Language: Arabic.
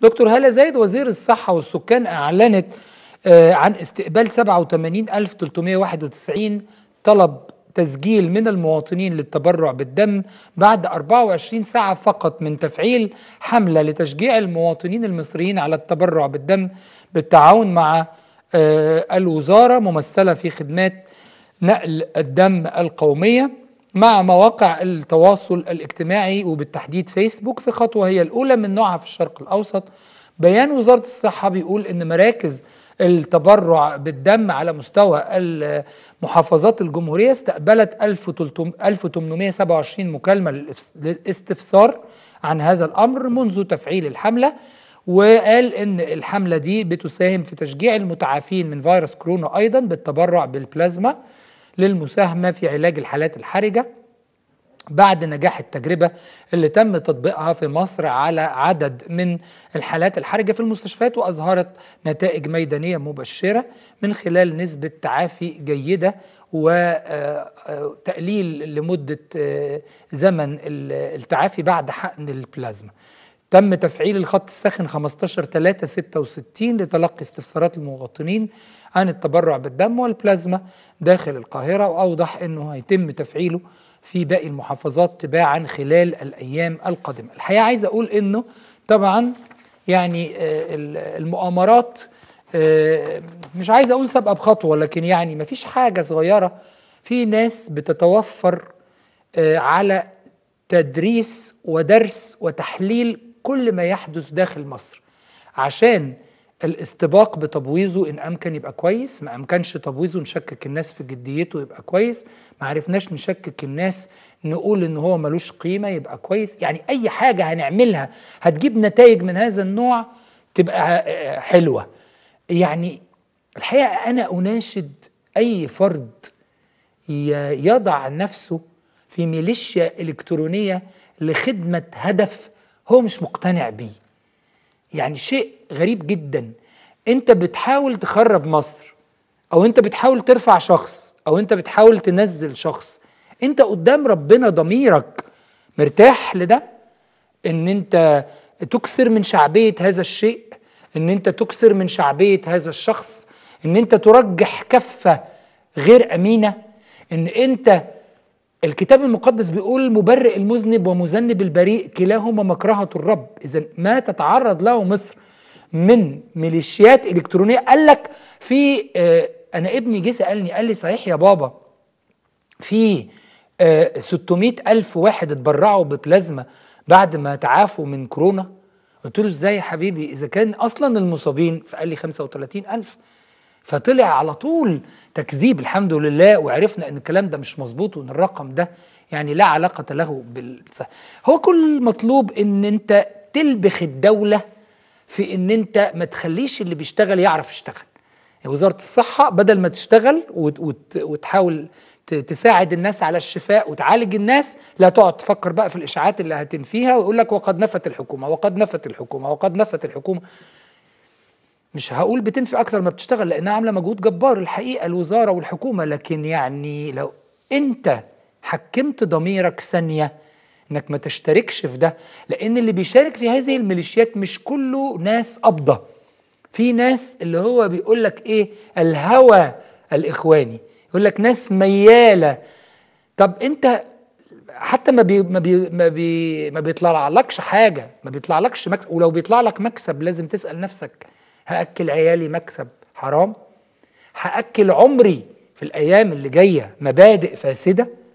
دكتور هالة زايد وزير الصحة والسكان أعلنت آه، عن استقبال 87391 طلب تسجيل من المواطنين للتبرع بالدم بعد 24 ساعة فقط من تفعيل حملة لتشجيع المواطنين المصريين على التبرع بالدم بالتعاون مع آه، الوزارة ممثلة في خدمات نقل الدم القومية مع مواقع التواصل الاجتماعي وبالتحديد فيسبوك في خطوة هي الأولى من نوعها في الشرق الأوسط بيان وزارة الصحة بيقول أن مراكز التبرع بالدم على مستوى محافظات الجمهورية استقبلت 1827 مكالمة للاستفسار عن هذا الأمر منذ تفعيل الحملة وقال ان الحمله دي بتساهم في تشجيع المتعافين من فيروس كورونا ايضا بالتبرع بالبلازما للمساهمة في علاج الحالات الحرجة بعد نجاح التجربة اللي تم تطبيقها في مصر على عدد من الحالات الحرجة في المستشفيات وأظهرت نتائج ميدانية مبشرة من خلال نسبة تعافي جيدة وتقليل آه، آه، لمدة آه، زمن التعافي بعد حقن البلازما تم تفعيل الخط الساخن 15 3 66 لتلقي استفسارات المواطنين عن التبرع بالدم والبلازما داخل القاهرة وأوضح أنه هيتم تفعيله في باقي المحافظات تباعا خلال الأيام القادمة الحقيقة عايز أقول أنه طبعا يعني آه، المؤامرات آه، مش عايز أقول سابقة بخطوة لكن يعني ما فيش حاجة صغيرة في ناس بتتوفر آه، على تدريس ودرس وتحليل كل ما يحدث داخل مصر عشان الاستباق بتبويظه ان امكن يبقى كويس ما امكنش تبويظه نشكك الناس في جديته يبقى كويس ما عرفناش نشكك الناس نقول ان هو ملوش قيمه يبقى كويس يعني اي حاجه هنعملها هتجيب نتائج من هذا النوع تبقى آه، آه، حلوه يعني الحقيقه انا اناشد اي فرد يضع نفسه في ميليشيا الكترونيه لخدمه هدف هو مش مقتنع بيه يعني شيء غريب جدا انت بتحاول تخرب مصر او انت بتحاول ترفع شخص او انت بتحاول تنزل شخص انت قدام ربنا ضميرك مرتاح لده ان انت تكسر من شعبية هذا الشيء ان انت تكسر من شعبية هذا الشخص ان انت ترجح كفة غير امينة ان انت الكتاب المقدس بيقول مبرئ المذنب ومذنب البريء كلاهما مكرهة الرب إذا ما تتعرض له مصر من ميليشيات إلكترونية قال لك في آه، أنا ابني جه سألني قال لي صحيح يا بابا في 600 آه، ألف واحد اتبرعوا ببلازما بعد ما تعافوا من كورونا قلت له ازاي يا حبيبي إذا كان أصلا المصابين فقال لي 35 ألف فطلع على طول تكذيب الحمد لله وعرفنا ان الكلام ده مش مظبوط وان الرقم ده يعني لا علاقة له بال هو كل المطلوب ان انت تلبخ الدولة في ان انت ما تخليش اللي بيشتغل يعرف يشتغل وزارة الصحة بدل ما تشتغل وتحاول تساعد الناس على الشفاء وتعالج الناس لا تقعد تفكر بقى في الاشاعات اللي هتنفيها ويقول لك وقد نفت الحكومه وقد نفت الحكومه وقد نفت الحكومه مش هقول بتنفي اكتر ما بتشتغل لانها عامله مجهود جبار الحقيقه الوزاره والحكومه لكن يعني لو انت حكمت ضميرك ثانيه انك ما تشتركش في ده لان اللي بيشارك في هذه الميليشيات مش كله ناس قبضه في ناس اللي هو بيقول لك ايه الهوى الاخواني يقول لك ناس مياله طب انت حتى ما بي ما بي ما, بي ما بيطلعلكش حاجه ما بيطلعلكش مكسب ولو بيطلع لك مكسب لازم تسال نفسك هاكل عيالي مكسب حرام هاكل عمري في الايام اللي جايه مبادئ فاسده